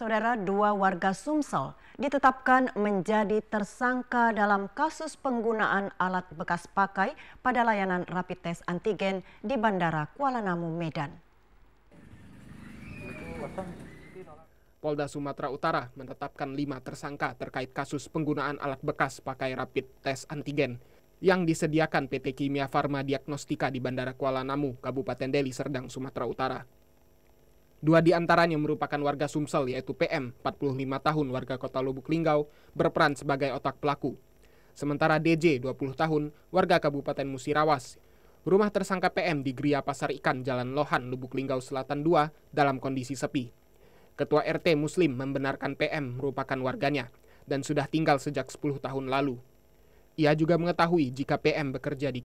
Saudara dua warga Sumsel ditetapkan menjadi tersangka dalam kasus penggunaan alat bekas pakai pada layanan rapid test antigen di Bandara Kuala Namu, Medan. Polda Sumatera Utara menetapkan lima tersangka terkait kasus penggunaan alat bekas pakai rapid test antigen yang disediakan PT Kimia Farma Diagnostika di Bandara Kuala Namu, Kabupaten Deli Serdang, Sumatera Utara. Dua di antaranya merupakan warga Sumsel yaitu PM, 45 tahun warga kota Lubuk Linggau, berperan sebagai otak pelaku. Sementara DJ, 20 tahun, warga Kabupaten Musirawas. Rumah tersangka PM di Gria Pasar Ikan Jalan Lohan, Lubuk Linggau Selatan 2 dalam kondisi sepi. Ketua RT Muslim membenarkan PM merupakan warganya dan sudah tinggal sejak 10 tahun lalu. Ia juga mengetahui jika PM bekerja di